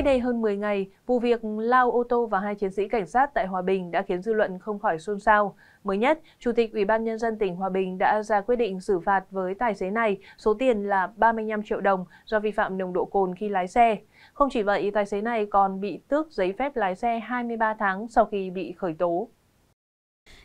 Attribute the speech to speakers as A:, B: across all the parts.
A: Cách đây hơn 10 ngày, vụ việc lao ô tô vào hai chiến sĩ cảnh sát tại Hòa Bình đã khiến dư luận không khỏi xôn xao. Mới nhất, Chủ tịch Ủy ban Nhân dân tỉnh Hòa Bình đã ra quyết định xử phạt với tài xế này số tiền là 35 triệu đồng do vi phạm nồng độ cồn khi lái xe. Không chỉ vậy, tài xế này còn bị tước giấy phép lái xe 23 tháng sau khi bị khởi tố.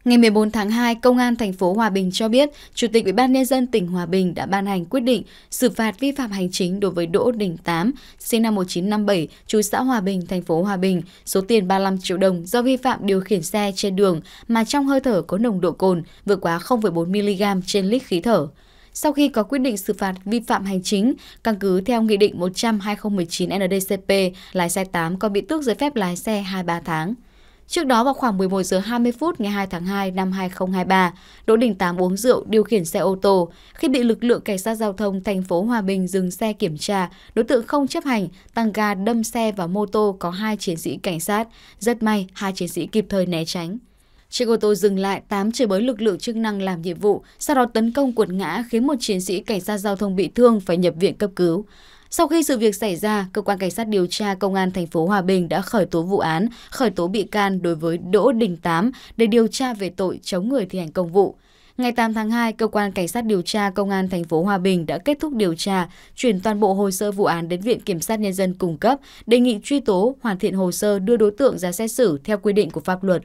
B: Ngày 14 tháng 2, Công an thành phố Hòa Bình cho biết, Chủ tịch ủy ban nhân dân tỉnh Hòa Bình đã ban hành quyết định xử phạt vi phạm hành chính đối với Đỗ Đình Tám, sinh năm 1957, trú xã Hòa Bình, thành phố Hòa Bình, số tiền 35 triệu đồng do vi phạm điều khiển xe trên đường mà trong hơi thở có nồng độ cồn vượt quá 0,4 mg trên lít khí thở. Sau khi có quyết định xử phạt vi phạm hành chính, căn cứ theo Nghị định 100-2019 NDCP, lái xe 8 còn bị tước giấy phép lái xe 2-3 tháng. Trước đó vào khoảng 11 giờ 20 phút ngày 2 tháng 2 năm 2023, Đỗ Đình Tám uống rượu điều khiển xe ô tô. Khi bị lực lượng cảnh sát giao thông thành phố Hòa Bình dừng xe kiểm tra, đối tượng không chấp hành, tăng ga đâm xe vào mô tô có hai chiến sĩ cảnh sát. Rất may, hai chiến sĩ kịp thời né tránh. Chiếc ô tô dừng lại, tám chửi bới lực lượng chức năng làm nhiệm vụ, sau đó tấn công quật ngã khiến một chiến sĩ cảnh sát giao thông bị thương phải nhập viện cấp cứu. Sau khi sự việc xảy ra, cơ quan cảnh sát điều tra công an thành phố Hòa Bình đã khởi tố vụ án, khởi tố bị can đối với Đỗ Đình Tám để điều tra về tội chống người thi hành công vụ. Ngày 8 tháng 2, cơ quan cảnh sát điều tra công an thành phố Hòa Bình đã kết thúc điều tra, chuyển toàn bộ hồ sơ vụ án đến viện kiểm sát nhân dân cung cấp, đề nghị truy tố, hoàn thiện hồ sơ đưa đối tượng ra xét xử theo quy định của pháp luật.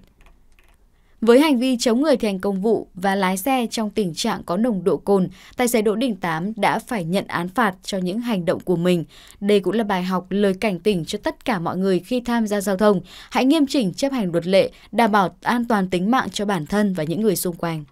B: Với hành vi chống người thi hành công vụ và lái xe trong tình trạng có nồng độ cồn, tài xế Đỗ Đình Tám đã phải nhận án phạt cho những hành động của mình. Đây cũng là bài học lời cảnh tỉnh cho tất cả mọi người khi tham gia giao thông. Hãy nghiêm chỉnh chấp hành luật lệ, đảm bảo an toàn tính mạng cho bản thân và những người xung quanh.